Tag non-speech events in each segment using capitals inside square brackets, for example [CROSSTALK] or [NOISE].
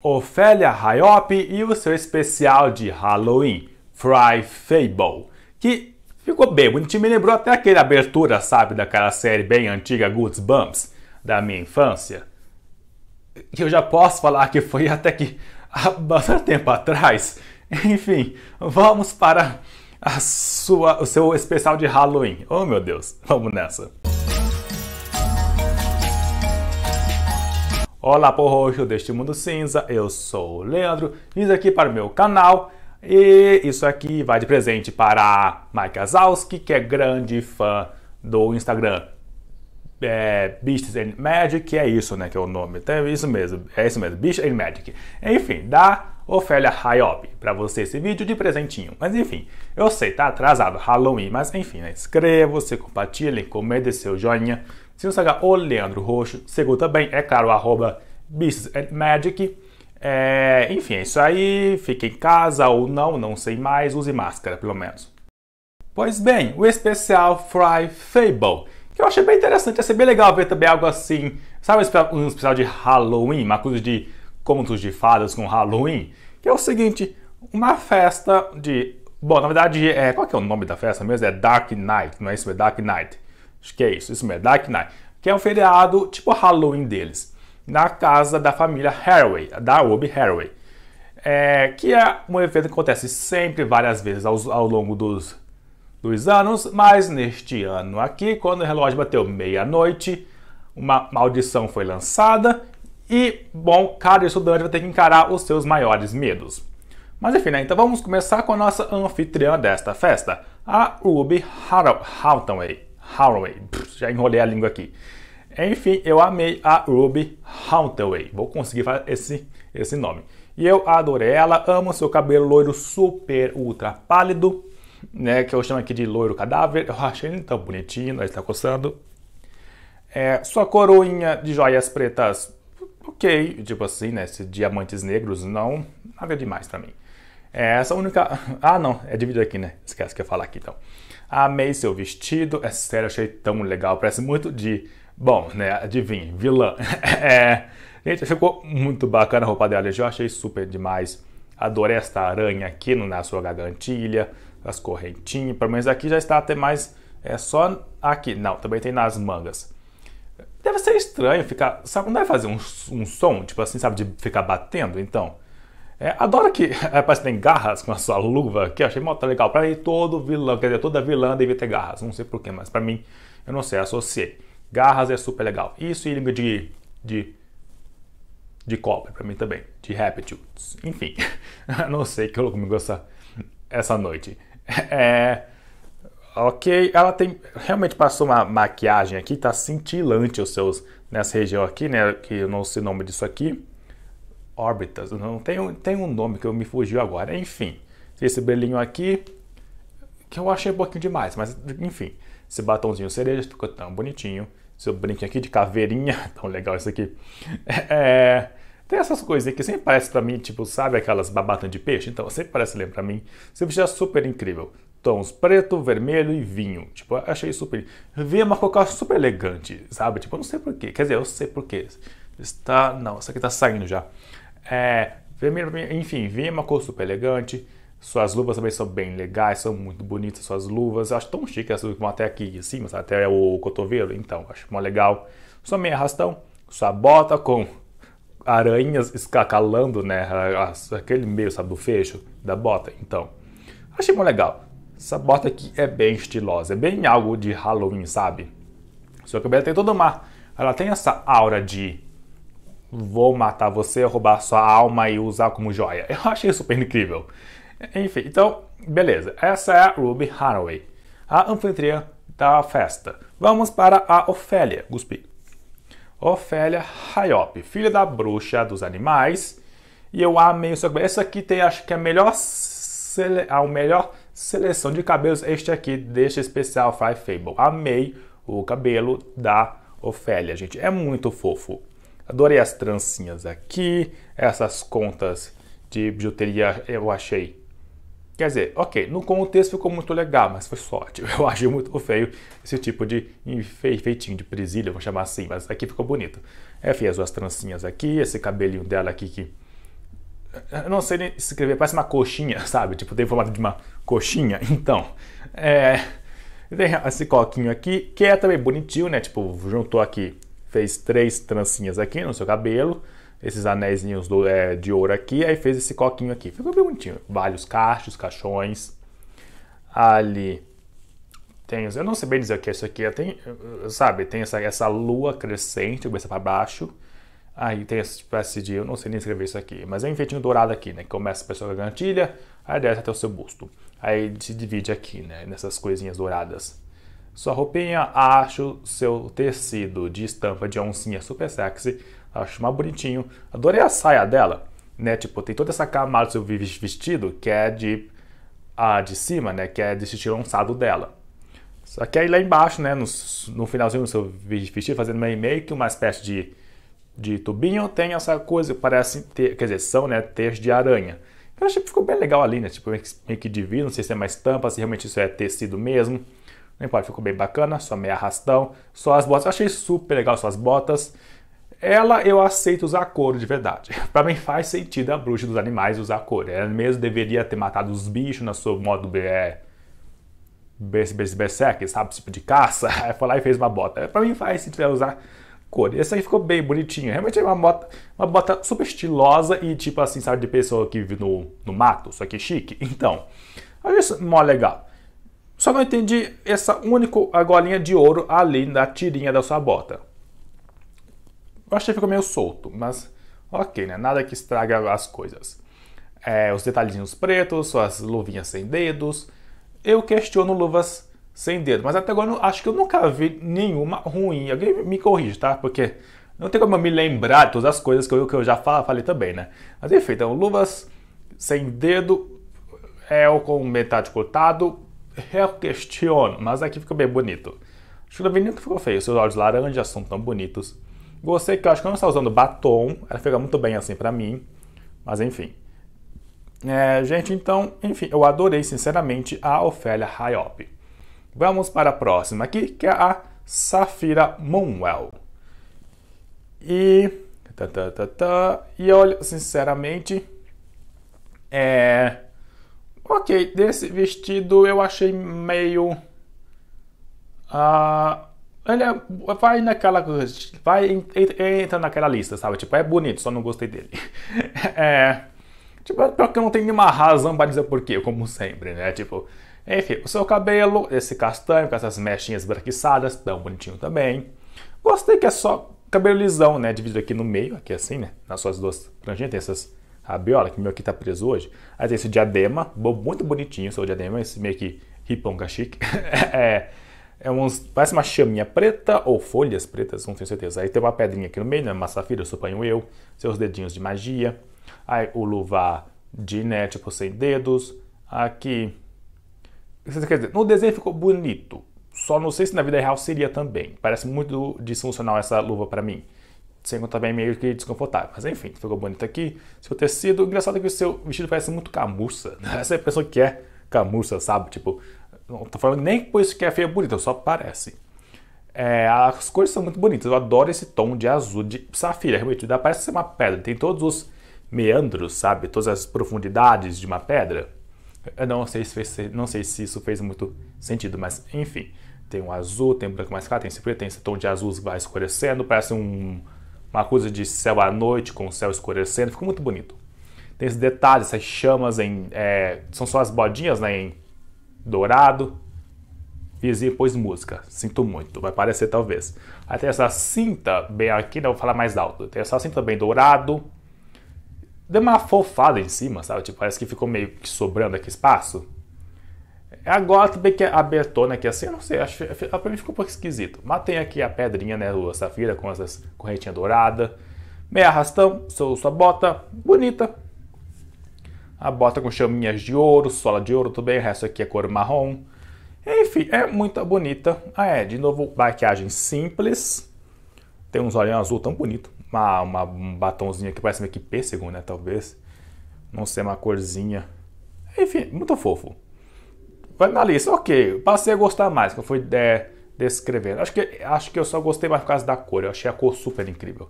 Ofélia Rayope e o seu especial de Halloween, Fry Fable, que ficou bem bonitinho, me lembrou até aquela abertura, sabe, daquela série bem antiga Goosebumps, da minha infância. Que eu já posso falar que foi até que há bastante tempo atrás. Enfim, vamos para a sua, o seu especial de Halloween. Oh meu Deus, vamos nessa. Olá, por roxo deste mundo cinza, eu sou o Leandro, vim aqui para o meu canal e isso aqui vai de presente para Mike Azalski, que é grande fã do Instagram é, Beasts and Magic, é isso, né, que é o nome, então, é isso mesmo, é isso mesmo, Beasts and Magic. Enfim, da Ofélia Hayop para você esse vídeo de presentinho. Mas enfim, eu sei, tá atrasado, Halloween, mas enfim, né, inscreva-se, compartilhe, comente seu joinha, se não sacar o Leandro Roxo, segura também, é claro, arroba and Magic. É, enfim, é isso aí. Fique em casa ou não, não sei mais. Use máscara, pelo menos. Pois bem, o especial Fry Fable, que eu achei bem interessante. Ia ser bem legal ver também algo assim, sabe, um especial de Halloween, uma coisa de contos de fadas com Halloween, que é o seguinte, uma festa de... Bom, na verdade, é, qual que é o nome da festa mesmo? É Dark Knight, não é isso? É Dark Knight Acho que é isso, isso mesmo, Dark Knight. Que é um feriado tipo Halloween deles. Na casa da família Haraway, da Obi Haraway. É, que é um evento que acontece sempre, várias vezes ao, ao longo dos, dos anos, mas neste ano aqui, quando o relógio bateu meia-noite, uma maldição foi lançada e, bom, cada estudante vai ter que encarar os seus maiores medos. Mas enfim, né? então vamos começar com a nossa anfitriã desta festa, a Ruby Houghtonway. Haraway. Já enrolei a língua aqui. Enfim, eu amei a Ruby Haunaway. Vou conseguir fazer esse, esse nome. E eu adorei ela. Amo seu cabelo loiro super ultra pálido, né? Que eu chamo aqui de loiro cadáver. Eu achei ele tão bonitinho, ele está coçando. É, sua coroinha de joias pretas, ok. Tipo assim, né? Esses diamantes negros, não. Nada demais para mim. É, essa única. [LAUGHS] Ah, não, é dividido aqui, né? Esquece que eu falar aqui então. Amei seu vestido, é sério, achei tão legal, parece muito de. Bom, né? Adivinha, vilã. [LAUGHS] é. Gente, ficou muito bacana a roupa dela, eu achei super demais. Adorei esta aranha aqui na sua gargantilha, as correntinhas, pelo menos aqui já está até mais. É só aqui, não, também tem nas mangas. Deve ser estranho ficar. Sabe, não deve fazer um, um som, tipo assim, sabe, de ficar batendo? Então. É, adoro que [LAUGHS] é, parece que tem garras com a sua luva, que eu achei muito legal. Para mim, todo vilão, quer dizer, toda vilã deve ter garras. Não sei porquê, mas para mim, eu não sei, associei. Garras é super legal. Isso e língua de, de, de cobra, para mim também. De Rapitudes. Enfim, [LAUGHS] não sei que louco comigo essa, essa noite. É, ok, ela tem. Realmente passou uma maquiagem aqui, tá cintilante os seus. Nessa região aqui, né? Que eu não sei o nome disso aqui órbitas, não tem um, tem um nome que eu me fugiu agora, enfim. Esse brilhinho aqui, que eu achei um pouquinho demais, mas enfim. Esse batomzinho cereja ficou tão bonitinho. Seu brinco aqui de caveirinha, [LAUGHS] tão legal isso aqui. É, tem essas coisas que sempre parece para mim, tipo, sabe aquelas babatas de peixe? Então, sempre parece lembra para mim. Sempre é super incrível. Tons preto, vermelho e vinho. Tipo, achei super. Vi uma coca super elegante, sabe? Tipo, eu não sei porquê. Quer dizer, eu sei porquê. Está. Não, essa aqui tá saindo já. É, enfim, vem uma cor super elegante. Suas luvas também são bem legais, são muito bonitas suas luvas. Eu acho tão chique as luvas até aqui em cima, sabe? até o cotovelo. Então, acho mó legal. Sua meia arrastão, sua bota com aranhas escacalando, né? Aquele meio, sabe, do fecho da bota. Então, achei mó legal. Essa bota aqui é bem estilosa, é bem algo de Halloween, sabe? Sua cabeça tem toda uma... Ela tem essa aura de vou matar você, roubar sua alma e usar como joia. Eu [LAUGHS] achei super incrível. Enfim, então, beleza. Essa é a Ruby Haraway, a anfitriã da festa. Vamos para a Ofélia, Guspi. Ofélia Hayop, filha da bruxa dos animais. E eu amei o seu cabelo. Essa aqui tem, acho que, a melhor, sele... a melhor seleção de cabelos. Este aqui, deste especial Five Fable. Amei o cabelo da Ofélia, gente. É muito fofo. Adorei as trancinhas aqui, essas contas de bijuteria eu achei. Quer dizer, ok, no contexto ficou muito legal, mas foi sorte. [LAUGHS] Eu achei muito feio esse tipo de enfeitinho de presilha, vou chamar assim, mas aqui ficou bonito. É, fiz as duas trancinhas aqui, esse cabelinho dela aqui que eu não sei nem escrever, parece uma coxinha, [LAUGHS] sabe? Tipo, tem formato de uma coxinha. Então, é. Tem esse coquinho aqui, que é também bonitinho, né? Tipo, juntou aqui fez três trancinhas aqui no seu cabelo, esses anéis é, de ouro aqui, aí fez esse coquinho aqui. Ficou bem bonitinho. Vários cachos, caixões. Ali tem, eu não sei bem dizer o que é isso aqui, tem, sabe, tem essa, essa lua crescente, começa para baixo. Aí tem essa espécie de, eu não sei nem escrever isso aqui, mas é um enfeitinho dourado aqui, né? Que começa pela sua gargantilha, aí desce até o seu busto. Aí se divide aqui, né? Nessas coisinhas douradas. Sua roupinha, acho seu tecido de estampa de oncinha super sexy, acho mais bonitinho. Adorei a saia dela, né? Tipo, tem toda essa camada do seu vestido que é de, a de cima, né? Que é desse tironçado dela. Só que aí lá embaixo, né, no, no finalzinho do seu vestido, fazendo meio, meio que uma espécie de, de tubinho, tem essa coisa que parece, ter, quer dizer, são, né, teias de aranha. Eu achei que ficou bem legal ali, né, tipo, meio que divino, não sei se é mais tampa, se realmente isso é tecido mesmo. Não importa, ficou bem bacana, só meia arrastão, só as botas. Eu achei super legal só as botas. Ela eu aceito usar couro de verdade. [LAUGHS] para mim faz sentido a bruxa dos animais usar couro. Ela mesmo deveria ter matado os bichos na sua modo é, berserk, sabe? Tipo de caça. [LAUGHS] Aí foi lá e fez uma bota. para mim faz sentido ela usar cor. Essa aqui ficou bem bonitinha. Realmente é uma bota, uma bota super estilosa e tipo assim, sabe, de pessoa que vive no, no mato, só que chique. Então, olha isso, mó legal. Só não entendi essa única golinha de ouro ali na tirinha da sua bota. Eu achei que ficou meio solto, mas ok, né? Nada que estrague as coisas. É, os detalhezinhos pretos, suas luvinhas sem dedos. Eu questiono luvas sem dedo, mas até agora eu acho que eu nunca vi nenhuma ruim. Alguém me corrige, tá? Porque não tem como eu me lembrar de todas as coisas que eu, que eu já falei também, né? Mas enfim, então, luvas sem dedo, é com metade cortado, eu questiono, mas aqui fica bem bonito. Escrevi nem que ficou feio, seus olhos laranja são tão bonitos. Você que eu acho que não está usando batom, ela fica muito bem assim para mim, mas enfim. É, gente, então, enfim, eu adorei sinceramente a Ofélia Hayop. Vamos para a próxima aqui, que é a Safira Moonwell. E. Tá, tá, tá, tá, e olha, sinceramente, é, Ok, desse vestido eu achei meio. Uh, ele é, vai naquela. Vai, entra naquela lista, sabe? Tipo, é bonito, só não gostei dele. [LAUGHS] é. Tipo, é porque não tem nenhuma razão para dizer porquê, como sempre, né? Tipo, enfim, o seu cabelo, esse castanho com essas mechinhas branquiçadas, tão bonitinho também. Gostei que é só cabelo lisão, né? Dividido aqui no meio, aqui assim, né? Nas suas duas franjinhas tem essas a Biola, que meu aqui tá preso hoje. Aí tem esse diadema, muito bonitinho seu diadema, esse meio que ripão chique. [LAUGHS] é, é uns, parece uma chaminha preta ou folhas pretas, não tenho certeza. Aí tem uma pedrinha aqui no meio, né? Uma safira, suponho eu. Seus dedinhos de magia. Aí o luvar de, né, tipo, sem dedos. Aqui. Quer dizer, no desenho ficou bonito. Só não sei se na vida real seria também. Parece muito disfuncional essa luva para mim sem contar bem meio que desconfortável. Mas enfim, ficou bonito aqui. Seu tecido, engraçado é que o seu vestido parece muito camurça. Né? Essa é a pessoa que é camurça, sabe? Tipo, não tô falando nem por isso que é feia bonita, só parece. É, as cores são muito bonitas. Eu adoro esse tom de azul de safira, realmente. Dá, parece ser uma pedra. Tem todos os meandros, sabe? Todas as profundidades de uma pedra. Eu não sei se, fez, não sei se isso fez muito sentido, mas enfim. Tem um azul, tem um branco mais claro, tem esse preto, tem esse tom de azul que vai escurecendo. Parece um, uma coisa de céu à noite com o céu escurecendo, ficou muito bonito. Tem esse detalhe essas chamas em é, são só as bodinhas, né, em dourado. Vizinho pôs música, sinto muito, vai parecer talvez. Aí tem essa cinta bem aqui, não né, vou falar mais alto. Tem essa cinta bem dourado. Deu uma fofada em cima, sabe? Tipo, parece que ficou meio que sobrando aqui espaço. É a que abertou, é abertona Que assim, eu não sei, acho, pra mim ficou um pouco esquisito. Mas tem aqui a pedrinha, né? O safira com essas correntinhas douradas. Meia arrastão, sua, sua bota, bonita. A bota com chaminhas de ouro, sola de ouro também, o resto aqui é cor marrom. Enfim, é muito bonita. Ah, é, de novo, maquiagem simples. Tem uns olhinhos azul tão bonito. Uma, uma, um batomzinho aqui, parece meio que pêssego, né? Talvez. Não sei, uma corzinha. Enfim, muito fofo na lista, ok. Passei a gostar mais, que eu fui é, descrevendo. Acho que, acho que eu só gostei mais por causa da cor. Eu achei a cor super incrível.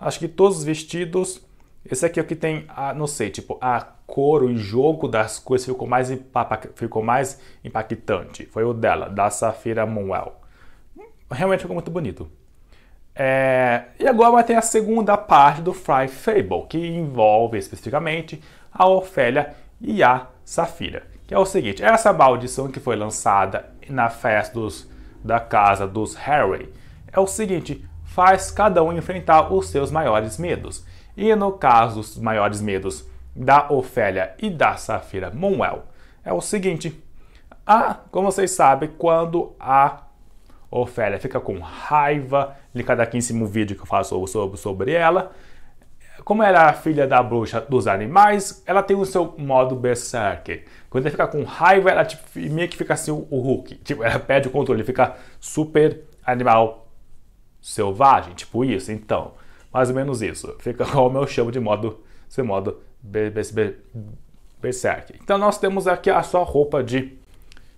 Acho que todos os vestidos. Esse aqui é o que tem, a, não sei, tipo, a cor, o jogo das cores ficou mais, ficou mais impactante. Foi o dela, da Safira Manuel. Realmente ficou muito bonito. É, e agora vai ter a segunda parte do Fry Fable, que envolve especificamente a Ofélia e a Safira que é o seguinte: essa maldição que foi lançada na festa dos, da casa dos Harry é o seguinte: faz cada um enfrentar os seus maiores medos. E no caso dos maiores medos da Ofélia e da Safira Monwell, é o seguinte: Ah, como vocês sabem, quando a Ofélia fica com raiva, de cada 15 vídeo que eu faço sobre, sobre ela, como ela é a filha da bruxa dos animais, ela tem o seu modo berserker. Quando ela fica com raiva, ela tipo, meio que fica assim o, Hulk. Tipo, ela perde o controle, fica super animal selvagem, tipo isso. Então, mais ou menos isso. Fica [LAUGHS] como eu chamo de modo, seu modo berserker. Então nós temos aqui a sua roupa de,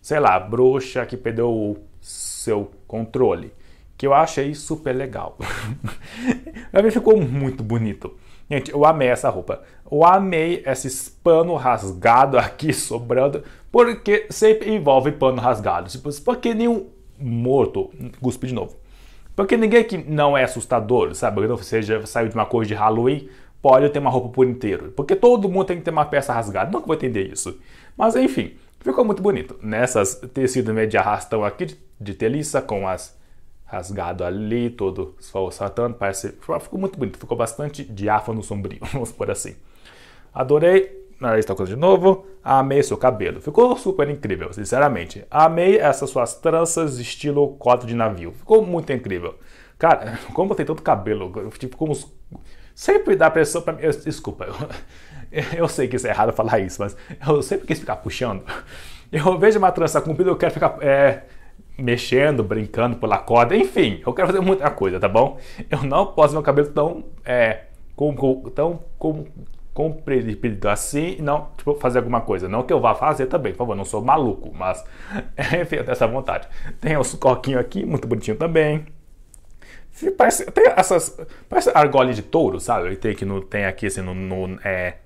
sei lá, bruxa que perdeu o seu controle que eu achei super legal. [LAUGHS] pra mim ficou muito bonito. Gente, eu amei essa roupa. Eu amei esse pano rasgado [LAUGHS] aqui sobrando, porque sempre envolve pano rasgado. Tipo, porque nenhum morto, cuspe de novo. Porque ninguém que não é assustador, sabe? Ou seja, saiu de uma coisa de Halloween, pode ter uma roupa por inteiro. Porque todo mundo tem que ter uma peça rasgada. Não vou entender isso. Mas enfim, ficou muito bonito. Nessas tecidos meio de arrastão aqui, de, de teliça, com as rasgado ali, todo esfalsatando, parece, ficou muito bonito, ficou bastante diáfano, sombrio, [LAUGHS] vamos por assim. Adorei, nariz tá coisa de novo, amei seu cabelo, ficou super incrível, sinceramente. Amei essas suas tranças estilo cota de navio, ficou muito incrível. Cara, [LAUGHS] como tem tanto cabelo, tipo, como sempre dá pressão pra mim, eu, desculpa, eu, [LAUGHS] eu sei que isso é errado falar isso, mas eu sempre quis ficar puxando. Eu vejo uma trança comprida, eu quero ficar... É, mexendo, brincando pela corda, enfim, eu quero fazer muita coisa, tá bom? Eu não posso meu cabelo tão é, com, com, tão com, comprido assim, não, tipo, fazer alguma coisa. Não que eu vá fazer também, por favor, não sou maluco, mas [LAUGHS] enfim, eu tenho essa vontade. Tem os coquinhos aqui, muito bonitinho também. Parece, tem essas, parece argola de touro, sabe? Tem, aqui no, tem aqui assim no, no, é,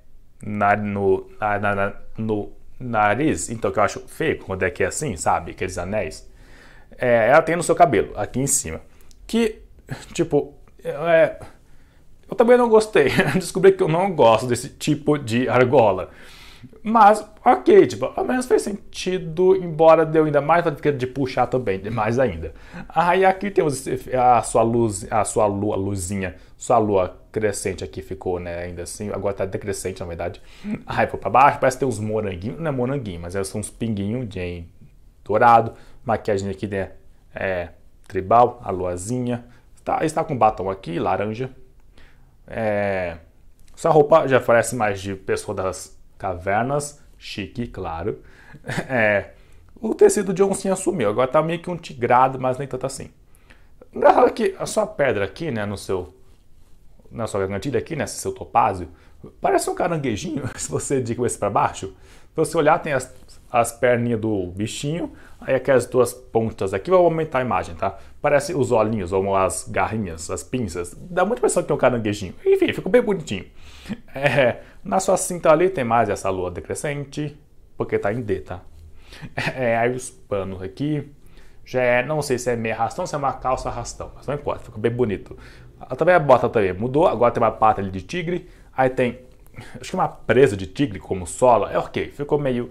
na, no, na, na, no nariz, então que eu acho feio quando é que é assim, sabe? Aqueles anéis é, ela tem no seu cabelo, aqui em cima. Que, tipo, é, eu também não gostei. [LAUGHS] Descobri que eu não gosto desse tipo de argola. Mas, ok, tipo, ao menos fez sentido, embora deu ainda mais para de puxar também, mais ainda. Aí ah, aqui temos a sua luz, a sua lua, luzinha, sua lua crescente aqui ficou, né, ainda assim, agora tá decrescente, na verdade. Aí foi para baixo, parece ter uns moranguinhos, não é moranguinho, mas é são uns pinguinhos de dourado. Maquiagem aqui né, é tribal, a luazinha. Está, está com batom aqui, laranja. É, essa roupa já parece mais de pessoa das cavernas, chique, claro. [LAUGHS] É, o tecido de oncinha sumiu, agora está meio que um tigrado, mas nem tanto assim. Engraçado que a sua pedra aqui, né, no seu, na sua gargantilha aqui, nesse seu topázio, parece um caranguejinho, [LAUGHS] se você de cabeça para baixo. Se você olhar, tem as as perninhas do bichinho, aí aquelas duas pontas aqui, vou aumentar a imagem, tá? Parece os olhinhos, ou as garrinhas, as pinças. Dá muita impressão que tem um caranguejinho. Enfim, ficou bem bonitinho. É, na sua cinta ali tem mais essa lua decrescente, porque tá em D, tá? É, aí os panos aqui, já é, não sei se é meia arrastão, se é uma calça arrastão, mas não importa, ficou bem bonito. Ah, também a bota também mudou, agora tem uma pata ali de tigre, aí tem, acho que uma presa de tigre como sola, é ok, ficou meio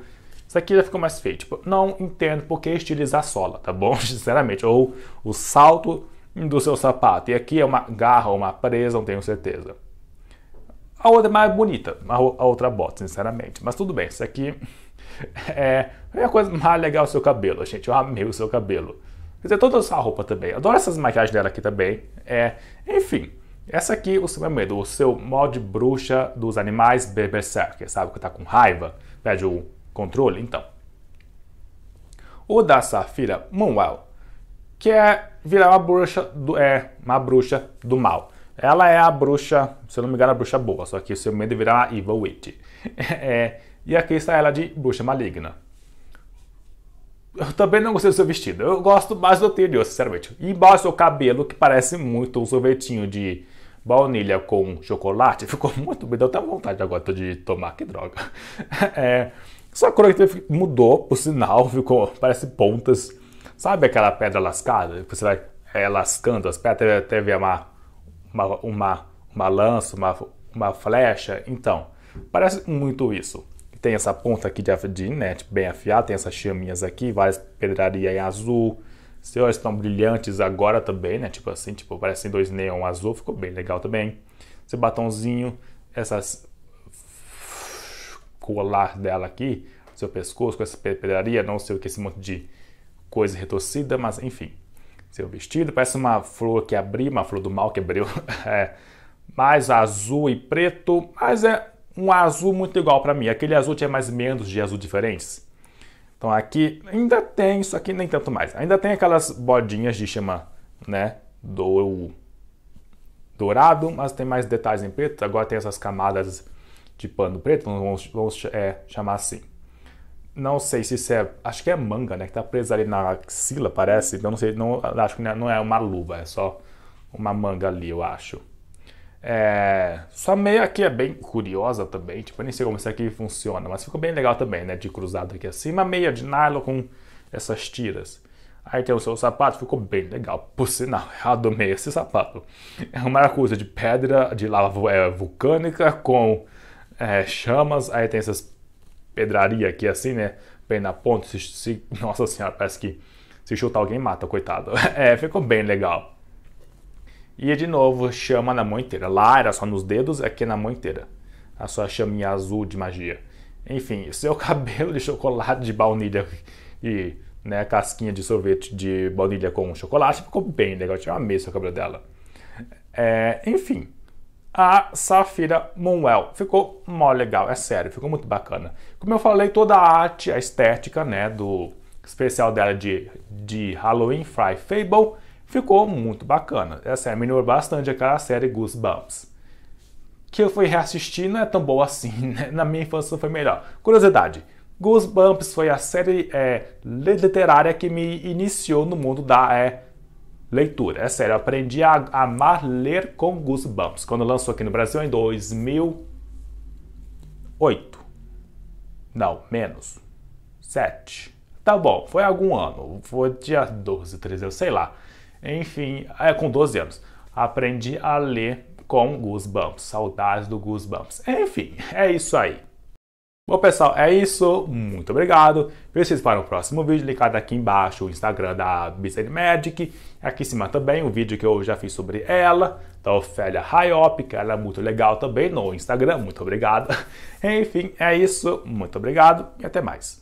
isso aqui já ficou mais feio. Tipo, não entendo por que estilizar a sola, tá bom? [LAUGHS] Sinceramente. Ou o salto do seu sapato. E aqui é uma garra, uma presa, não tenho certeza. A outra é mais bonita, a outra bota, sinceramente. Mas tudo bem, isso aqui [LAUGHS] é, é a coisa mais legal o seu cabelo, gente. Eu amei o seu cabelo. Quer dizer, toda essa roupa também. Adoro essas maquiagens dela aqui também. É, enfim, essa aqui, o seu medo, o seu mod bruxa dos animais Berserker, sabe? Que tá com raiva, pede o controle, então. O da Safira Moonwell, que é virar uma bruxa do, é, uma bruxa do mal. Ela é a bruxa, se eu não me engano, a bruxa boa, só que seu medo é virar uma Evil Witch. [LAUGHS] É, e aqui está ela de bruxa maligna. Eu também não gostei do seu vestido. Eu gosto mais do anterior, sinceramente. E embora seu cabelo, que parece muito um sorvetinho de baunilha com chocolate, [LAUGHS] ficou muito. Me deu até vontade agora de tomar, que droga. [LAUGHS] É, sua que mudou, por sinal, ficou, [LAUGHS] parece pontas. Sabe aquela pedra lascada? Você vai é, lascando as pedras, teve uma, uma, uma, uma lança, uma, uma flecha. Então, parece muito isso. Tem essa ponta aqui de, de né, bem afiada, tem essas chaminhas aqui, várias pedrarias em azul. Seus estão brilhantes agora também, né? Tipo assim, tipo, parecem dois neon azul, ficou bem legal também. Esse batonzinho, essas colar dela aqui, seu pescoço, com essa pedraria, não sei o que, esse monte de coisa retorcida, mas enfim. Seu vestido parece uma flor que abriu, uma flor do mal que abriu, [LAUGHS] é, mais azul e preto, mas é um azul muito igual para mim. Aquele azul tinha mais menos de azul diferentes. Então aqui ainda tem, isso aqui nem tanto mais. Ainda tem aquelas bodinhas de chama, né, do dourado, mas tem mais detalhes em preto. Agora tem essas camadas de pano preto, vamos, vamos é, chamar assim. Não sei se isso é. Acho que é manga, né? Que tá presa ali na axila, parece. Então não sei. Não, acho que é, não é uma luva, é só uma manga ali, eu acho. É, sua meia aqui é bem curiosa também, tipo, eu nem sei como isso aqui funciona, mas ficou bem legal também, né? De cruzado aqui assim, uma meia de nylon com essas tiras. Aí tem o seu sapato, ficou bem legal. Por sinal, [LAUGHS] eu adomei esse sapato. É uma coisa de pedra de lava é, vulcânica com é, chamas, aí tem essas pedraria aqui assim, né? Bem na ponta, se, se, [LAUGHS] nossa senhora, parece que se chutar alguém mata, coitado. [LAUGHS] É, ficou bem legal. E de novo, chama na mão inteira. Lá era só nos dedos, aqui é na mão inteira. A sua chaminha azul de magia. Enfim, seu [LAUGHS] cabelo de chocolate de baunilha e né, casquinha de sorvete de baunilha com chocolate ficou bem legal. Eu amei seu cabelo dela. É, enfim, a Safira Monwell. Ficou mó legal, é sério, ficou muito bacana. Como eu falei, toda a arte, a estética, né, do especial dela de, de Halloween, Fry Fable, ficou muito bacana. Essa é melhorou bastante aquela série Goosebumps. Que eu fui reassistir, não é tão boa assim, [LAUGHS] né? Na minha infância foi melhor. Curiosidade, Goosebumps foi a série é, literária que me iniciou no mundo da é, Leitura. É sério, eu aprendi a amar ler com Goosebumps. Quando lançou aqui no Brasil em 2008. Não, menos. 7. Tá bom, foi algum ano. Foi dia 12, 13, eu sei lá. Enfim, é com 12 anos. Aprendi a ler com Goosebumps. Saudades do Goosebumps. Enfim, é isso aí. Bom pessoal, é isso. Muito obrigado. Vejo vocês para o próximo vídeo, ligado aqui embaixo o Instagram da Bizarre Magic. Aqui em cima também o vídeo que eu já fiz sobre ela, da Ofélia Raiop, que ela é muito legal também no Instagram. Muito obrigado. [LAUGHS] Enfim, é isso. Muito obrigado e até mais.